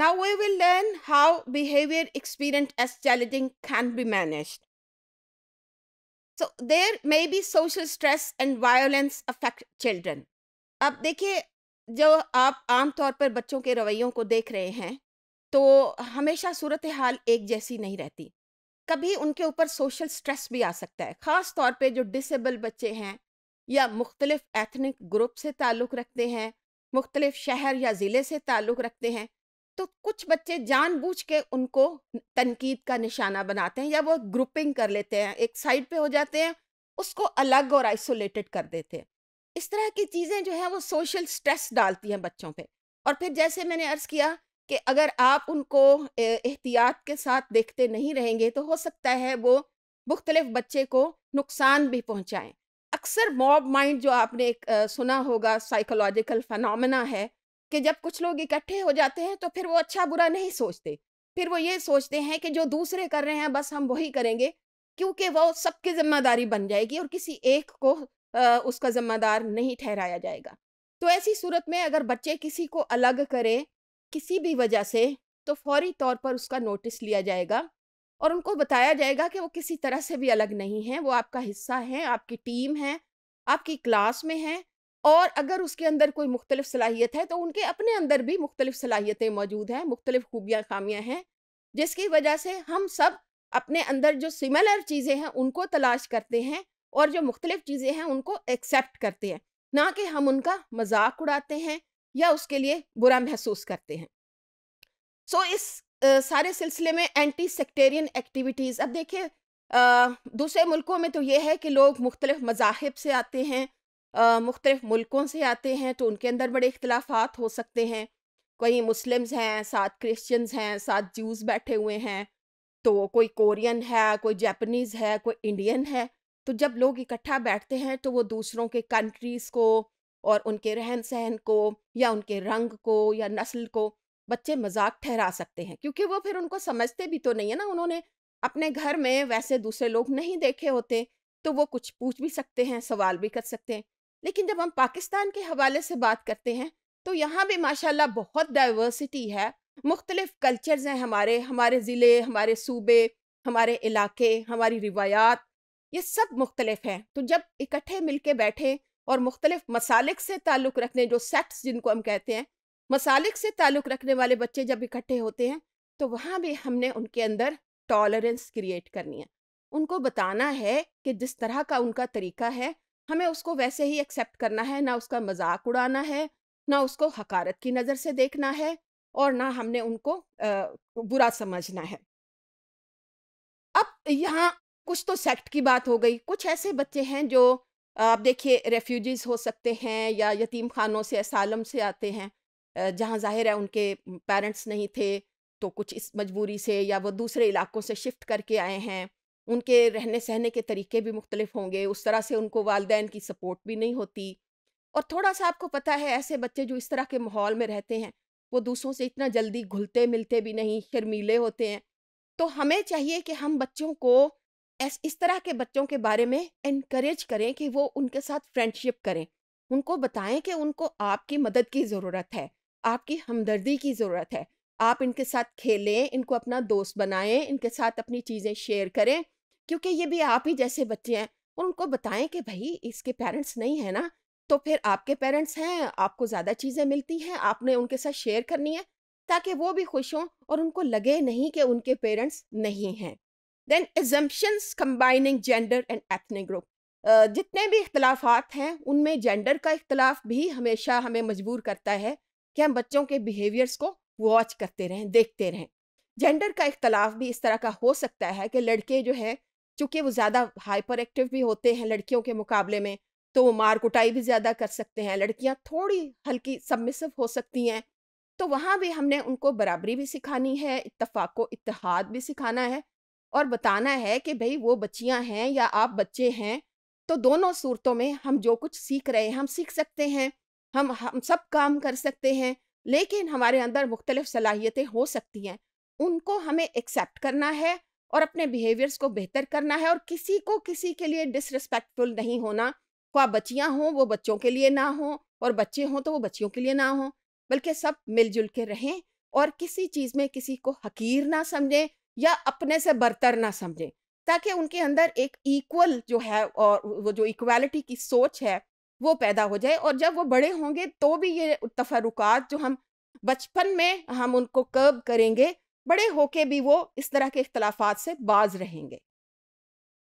Now we will learn how behavior experienced as challenging can be managed. So there may be social stress and violence affect children. अब देखिए जो आप आमतौर पर बच्चों के रवैयों को देख रहे हैं तो हमेशा सूरत हाल एक जैसी नहीं रहती कभी उनके ऊपर सोशल स्ट्रेस भी आ सकता है ख़ास तौर पे जो डिसेबल बच्चे हैं या मुख्तलिफ एथनिक ग्रुप से ताल्लुक़ रखते हैं मुख्तलिफ शहर या ज़िले से ताल्लुक़ रखते हैं तो कुछ बच्चे जानबूझ के उनको तनकीद का निशाना बनाते हैं या वो ग्रुपिंग कर लेते हैं एक साइड पे हो जाते हैं उसको अलग और आइसोलेटेड कर देते हैं इस तरह की चीज़ें जो हैं वो सोशल स्ट्रेस डालती हैं बच्चों पे और फिर जैसे मैंने अर्ज़ किया कि अगर आप उनको एहतियात के साथ देखते नहीं रहेंगे तो हो सकता है वो मुख्तलिफ बच्चे को नुकसान भी पहुँचाएँ अक्सर मॉब माइंड जो आपने एक सुना होगा साइकोलॉजिकल फनामना है कि जब कुछ लोग इकट्ठे हो जाते हैं तो फिर वो अच्छा बुरा नहीं सोचते फिर वो ये सोचते हैं कि जो दूसरे कर रहे हैं बस हम वही करेंगे क्योंकि वो सबकी जिम्मेदारी बन जाएगी और किसी एक को आ, उसका जिम्मेदार नहीं ठहराया जाएगा तो ऐसी सूरत में अगर बच्चे किसी को अलग करें किसी भी वजह से तो फौरी तौर पर उसका नोटिस लिया जाएगा और उनको बताया जाएगा कि वो किसी तरह से भी अलग नहीं है वो आपका हिस्सा है आपकी टीम है आपकी क्लास में है और अगर उसके अंदर कोई मुख्तलिफ सलाहियत है तो उनके अपने अंदर भी मुख्तलिफ सलाहियतें मौजूद हैं मुख्तलिफ खूबियाँ खामियाँ हैं जिसकी वजह से हम सब अपने अंदर जो सिमिलर चीज़ें हैं उनको तलाश करते हैं और जो मुख्तलिफ चीज़ें हैं उनको एक्सेप्ट करते हैं ना कि हम उनका मजाक उड़ाते हैं या उसके लिए बुरा महसूस करते हैं सो so, इस आ, सारे सिलसिले में एंटी सेक्टेरियन एक्टिविटीज़ अब देखिए दूसरे मुल्कों में तो ये है कि लोग मुख्तलिफ मजाहब से आते हैं मुख्तलिफ़ मुल्कों से आते हैं तो उनके अंदर बड़े इख्तलाफात हो सकते हैं कोई मुस्लिम्स हैं साथ क्रिश्चियंस हैं साथ जूस बैठे हुए हैं तो कोई कोरियन है कोई जापनीज़ है कोई इंडियन है तो जब लोग इकट्ठा बैठते हैं तो वो दूसरों के कंट्रीज़ को और उनके रहन सहन को या उनके रंग को या नस्ल को बच्चे मजाक ठहरा सकते हैं क्योंकि वो फिर उनको समझते भी तो नहीं है ना उन्होंने अपने घर में वैसे दूसरे लोग नहीं देखे होते तो वो कुछ पूछ भी सकते हैं सवाल भी कर सकते हैं लेकिन जब हम पाकिस्तान के हवाले से बात करते हैं तो यहाँ भी माशाल्लाह बहुत डाइवर्सिटी है मुख्तलिफ़ कल्चर्स हैं हमारे हमारे ज़िले हमारे सूबे हमारे इलाके हमारी रिवायात ये सब मुख्तलिफ हैं तो जब इकट्ठे मिल के बैठे और मुख्तलिफ मसालिक से ताल्लुक़ रखने जो सेट्स जिनको हम कहते हैं मसालिक से ताल्लुक़ रखने वाले बच्चे जब इकट्ठे होते हैं तो वहाँ भी हमने उनके अंदर टॉलरेंस क्रिएट करनी है उनको बताना है कि जिस तरह का उनका तरीका है हमें उसको वैसे ही एक्सेप्ट करना है ना उसका मजाक उड़ाना है ना उसको हकारत की नज़र से देखना है और ना हमने उनको आ, बुरा समझना है अब यहाँ कुछ तो सेक्ट की बात हो गई कुछ ऐसे बच्चे हैं जो आप देखिए रेफ्यूजीज़ हो सकते हैं या यतीम खानों से असालम से आते हैं जहाँ जाहिर है उनके पेरेंट्स नहीं थे तो कुछ इस मजबूरी से या वो दूसरे इलाकों से शिफ्ट करके आए हैं उनके रहने सहने के तरीके भी मुख्तलिफ होंगे उस तरह से उनको वालदेन की सपोर्ट भी नहीं होती और थोड़ा सा आपको पता है ऐसे बच्चे जो इस तरह के माहौल में रहते हैं वो दूसरों से इतना जल्दी घुलते मिलते भी नहीं शर्मीले होते हैं तो हमें चाहिए कि हम बच्चों को इस तरह के बच्चों के बारे में इनक्रेज करें कि वो उनके साथ फ्रेंडशिप करें उनको बताएं कि उनको आपकी मदद की ज़रूरत है आपकी हमदर्दी की ज़रूरत है आप इनके साथ खेलें इनको अपना दोस्त बनाएं इनके साथ अपनी चीज़ें शेयर करें क्योंकि ये भी आप ही जैसे बच्चे हैं और उनको बताएं कि भाई इसके पेरेंट्स नहीं है ना तो फिर आपके पेरेंट्स हैं आपको ज़्यादा चीज़ें मिलती हैं आपने उनके साथ शेयर करनी है ताकि वो भी खुश हों और उनको लगे नहीं कि उनके पेरेंट्स नहीं हैं then assumptions combining gender and ethnic group जितने भी इख्तलाफात हैं उनमें जेंडर का इख्तलाफ भी हमेशा हमें मजबूर करता है कि हम बच्चों के बिहेवियर्स को वॉच करते रहें देखते रहें जेंडर का इख्तलाफ भी इस तरह का हो सकता है कि लड़के जो है चूँकि वो ज़्यादा हाइपर एक्टिव भी होते हैं लड़कियों के मुकाबले में तो वो मार कुटाई भी ज़्यादा कर सकते हैं लड़कियाँ थोड़ी हल्की सबमिसिव हो सकती हैं तो वहाँ भी हमने उनको बराबरी भी सिखानी है इतफाक़ को इतिहाद भी सिखाना है और बताना है कि भाई वो बच्चियाँ हैं या आप बच्चे हैं तो दोनों सूरतों में हम जो कुछ सीख रहे हैं हम सीख सकते हैं हम हम सब काम कर सकते हैं लेकिन हमारे अंदर मुख्तलिफ सलाहियतें हो सकती हैं उनको हमें एक्सेप्ट करना है और अपने बिहेवियर्स को बेहतर करना है और किसी को किसी के लिए डिसरिस्पेक्टफुल नहीं होना ख्वा बच्चियाँ हों वो बच्चों के लिए ना हों और बच्चे हों तो वो बच्चियों के लिए ना हों बल्कि सब मिलजुल के रहें और किसी चीज़ में किसी को हकीर ना समझें या अपने से बरतर ना समझें ताकि उनके अंदर एक इक्वल जो है और वो जो इक्वालिटी की सोच है वो पैदा हो जाए और जब वो बड़े होंगे तो भी ये तफरुकात जो हम बचपन में हम उनको कर्ब करेंगे बड़े होके भी वो इस तरह के इख्तलाफात से बाज रहेंगे